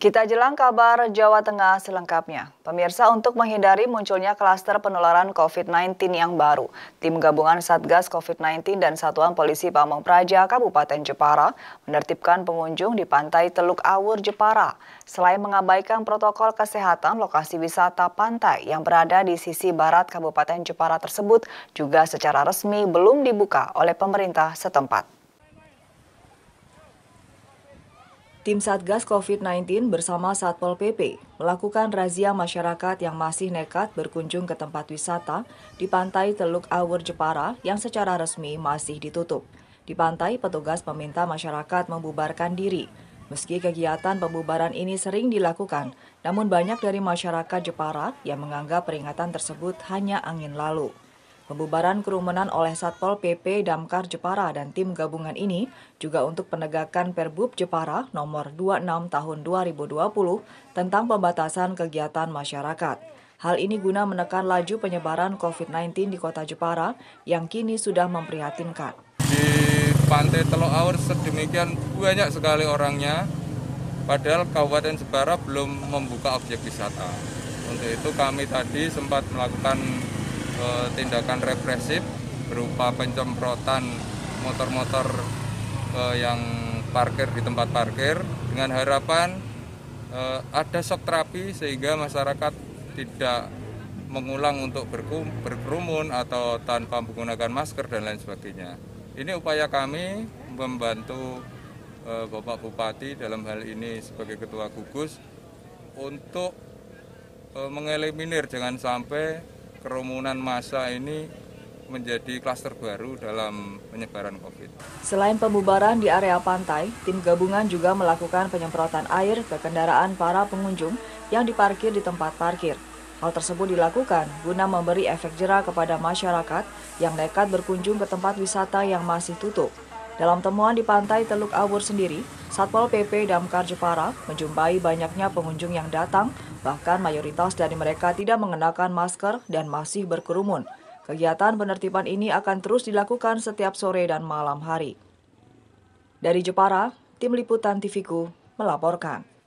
Kita jelang kabar Jawa Tengah selengkapnya. Pemirsa untuk menghindari munculnya klaster penularan COVID-19 yang baru, tim gabungan Satgas COVID-19 dan Satuan Polisi Pamong Praja Kabupaten Jepara menertibkan pengunjung di pantai Teluk Awur Jepara. Selain mengabaikan protokol kesehatan, lokasi wisata pantai yang berada di sisi barat Kabupaten Jepara tersebut juga secara resmi belum dibuka oleh pemerintah setempat. Tim Satgas COVID-19 bersama Satpol PP melakukan razia masyarakat yang masih nekat berkunjung ke tempat wisata di pantai Teluk Awur Jepara yang secara resmi masih ditutup. Di pantai, petugas meminta masyarakat membubarkan diri. Meski kegiatan pembubaran ini sering dilakukan, namun banyak dari masyarakat Jepara yang menganggap peringatan tersebut hanya angin lalu. Pembubaran kerumunan oleh Satpol PP Damkar Jepara dan tim gabungan ini juga untuk penegakan Perbub Jepara nomor 26 tahun 2020 tentang pembatasan kegiatan masyarakat. Hal ini guna menekan laju penyebaran COVID-19 di kota Jepara yang kini sudah memprihatinkan. Di Pantai Teluk Aur sedemikian banyak sekali orangnya, padahal Kabupaten Jepara belum membuka objek wisata. Untuk itu kami tadi sempat melakukan Eh, tindakan represif berupa pencemprotan motor-motor eh, yang parkir di tempat parkir dengan harapan eh, ada shock terapi sehingga masyarakat tidak mengulang untuk berkerumun atau tanpa menggunakan masker dan lain sebagainya. Ini upaya kami membantu Bapak Bupati dalam hal ini sebagai Ketua Gugus untuk mengeliminir jangan sampai kerumunan massa ini menjadi klaster baru dalam penyebaran COVID. Selain pembubaran di area pantai, tim gabungan juga melakukan penyemprotan air ke kendaraan para pengunjung yang diparkir di tempat parkir. Hal tersebut dilakukan guna memberi efek jerah kepada masyarakat yang nekat berkunjung ke tempat wisata yang masih tutup. Dalam temuan di pantai Teluk Awur sendiri, Satpol PP Damkar Jepara menjumpai banyaknya pengunjung yang datang Bahkan mayoritas dari mereka tidak mengenakan masker dan masih berkerumun. Kegiatan penertiban ini akan terus dilakukan setiap sore dan malam hari. Dari Jepara, tim liputan TVKU melaporkan.